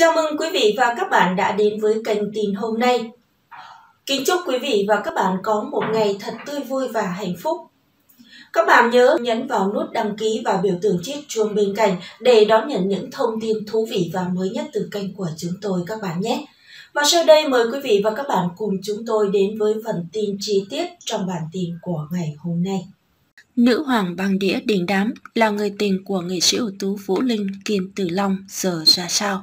Chào mừng quý vị và các bạn đã đến với kênh tin hôm nay. Kính chúc quý vị và các bạn có một ngày thật tươi vui và hạnh phúc. Các bạn nhớ nhấn vào nút đăng ký và biểu tượng chiếc chuông bên cạnh để đón nhận những thông tin thú vị và mới nhất từ kênh của chúng tôi các bạn nhé. Và sau đây mời quý vị và các bạn cùng chúng tôi đến với phần tin chi tiết trong bản tin của ngày hôm nay. Nữ hoàng băng đĩa đình đám là người tình của nghệ sĩ ưu tú Vũ Linh Kim Tử Long giờ ra sao?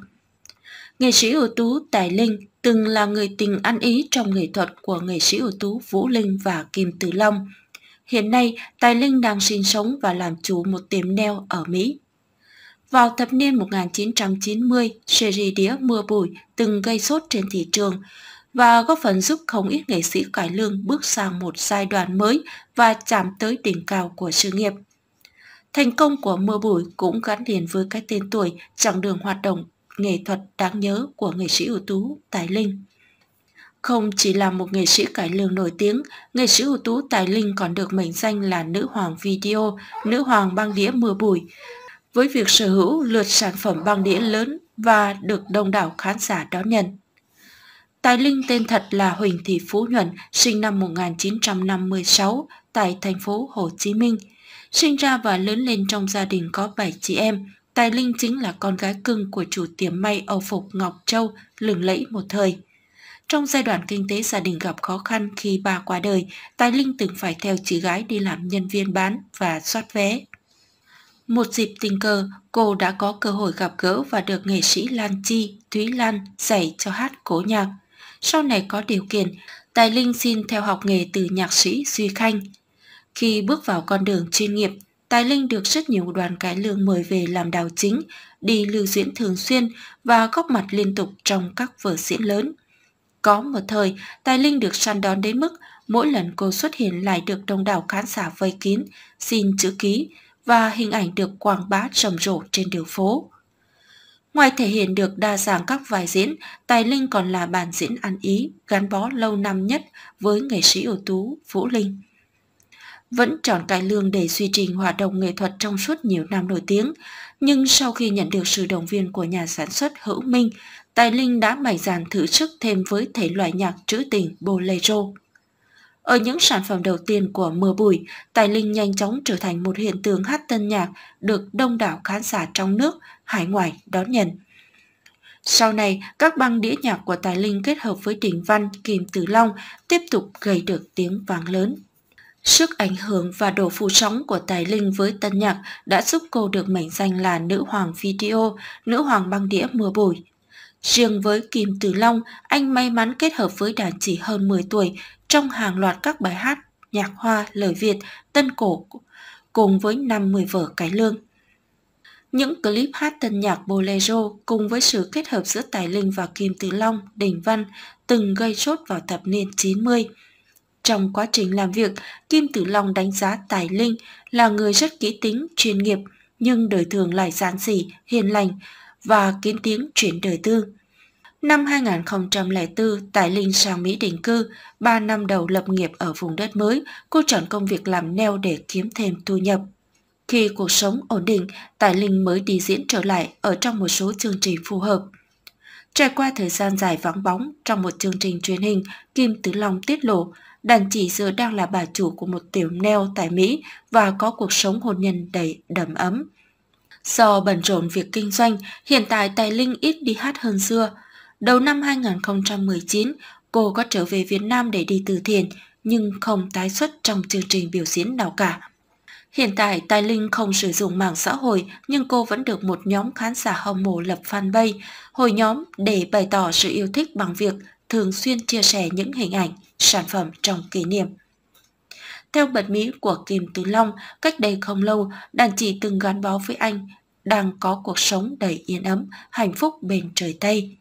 Nghệ sĩ ưu tú Tài Linh từng là người tình ăn ý trong nghệ thuật của nghệ sĩ ưu tú Vũ Linh và Kim Tử Long. Hiện nay, Tài Linh đang sinh sống và làm chủ một tiệm neo ở Mỹ. Vào thập niên 1990, series đĩa Mưa Bụi từng gây sốt trên thị trường và góp phần giúp không ít nghệ sĩ cải lương bước sang một giai đoạn mới và chạm tới đỉnh cao của sự nghiệp. Thành công của Mưa Bụi cũng gắn liền với cái tên tuổi chặng đường hoạt động nghệ thuật đáng nhớ của nghệ sĩ ưu tú Tài Linh. Không chỉ là một nghệ sĩ cải lương nổi tiếng, nghệ sĩ ưu tú Tài Linh còn được mệnh danh là nữ hoàng video, nữ hoàng băng đĩa mưa bụi. Với việc sở hữu lượt sản phẩm băng đĩa lớn và được đông đảo khán giả đón nhận. Tài Linh tên thật là Huỳnh Thị Phú Nhuận, sinh năm 1956 tại thành phố Hồ Chí Minh. Sinh ra và lớn lên trong gia đình có 7 chị em, Tài Linh chính là con gái cưng của chủ tiệm may Âu Phục Ngọc Châu lừng lẫy một thời. Trong giai đoạn kinh tế gia đình gặp khó khăn khi bà qua đời, Tài Linh từng phải theo chị gái đi làm nhân viên bán và soát vé. Một dịp tình cờ, cô đã có cơ hội gặp gỡ và được nghệ sĩ Lan Chi, Thúy Lan dạy cho hát cổ nhạc. Sau này có điều kiện, Tài Linh xin theo học nghề từ nhạc sĩ Duy Khanh. Khi bước vào con đường chuyên nghiệp, Tài Linh được rất nhiều đoàn cải lương mời về làm đạo chính, đi lưu diễn thường xuyên và góp mặt liên tục trong các vở diễn lớn. Có một thời, Tài Linh được săn đón đến mức mỗi lần cô xuất hiện lại được đông đảo khán giả vây kín, xin chữ ký và hình ảnh được quảng bá rầm rộ trên đường phố. Ngoài thể hiện được đa dạng các vai diễn, Tài Linh còn là bản diễn ăn ý, gắn bó lâu năm nhất với nghệ sĩ ưu tú Vũ Linh vẫn chọn cải lương để duy trì hoạt động nghệ thuật trong suốt nhiều năm nổi tiếng. Nhưng sau khi nhận được sự động viên của nhà sản xuất Hữu Minh, Tài Linh đã mạnh dạn thử sức thêm với thể loại nhạc trữ tình bolero. Ở những sản phẩm đầu tiên của Mưa Bụi, Tài Linh nhanh chóng trở thành một hiện tượng hát tân nhạc được đông đảo khán giả trong nước, hải ngoại đón nhận. Sau này, các băng đĩa nhạc của Tài Linh kết hợp với Đình Văn, Kim Tử Long tiếp tục gây được tiếng vang lớn. Sức ảnh hưởng và độ phủ sóng của Tài Linh với tân nhạc đã giúp cô được mệnh danh là nữ hoàng video, nữ hoàng băng đĩa mưa bụi. Riêng với Kim Tử Long, anh may mắn kết hợp với đàn chỉ hơn 10 tuổi trong hàng loạt các bài hát, nhạc hoa, lời Việt, tân cổ, cùng với năm 10 vở cái lương. Những clip hát tân nhạc Bolero cùng với sự kết hợp giữa Tài Linh và Kim Tử Long, Đình Văn từng gây chốt vào thập niên 90. Trong quá trình làm việc, Kim Tử Long đánh giá Tài Linh là người rất kỹ tính, chuyên nghiệp, nhưng đời thường lại giản dị, hiền lành và kiến tiếng chuyển đời tư. Năm 2004, Tài Linh sang Mỹ định cư, 3 năm đầu lập nghiệp ở vùng đất mới, cô chọn công việc làm neo để kiếm thêm thu nhập. Khi cuộc sống ổn định, Tài Linh mới đi diễn trở lại ở trong một số chương trình phù hợp. Trải qua thời gian dài vắng bóng, trong một chương trình truyền hình, Kim Tứ Long tiết lộ đàn chỉ giờ đang là bà chủ của một tiểu neo tại Mỹ và có cuộc sống hôn nhân đầy đầm ấm. Do bận rộn việc kinh doanh, hiện tại Tài Linh ít đi hát hơn xưa. Đầu năm 2019, cô có trở về Việt Nam để đi từ thiện, nhưng không tái xuất trong chương trình biểu diễn nào cả. Hiện tại, Tài Linh không sử dụng mạng xã hội nhưng cô vẫn được một nhóm khán giả hâm mộ lập fanpage, hồi nhóm để bày tỏ sự yêu thích bằng việc thường xuyên chia sẻ những hình ảnh, sản phẩm trong kỷ niệm. Theo bật mí của Kim Tử Long, cách đây không lâu, đàn chị từng gắn bó với anh, đang có cuộc sống đầy yên ấm, hạnh phúc bên trời Tây.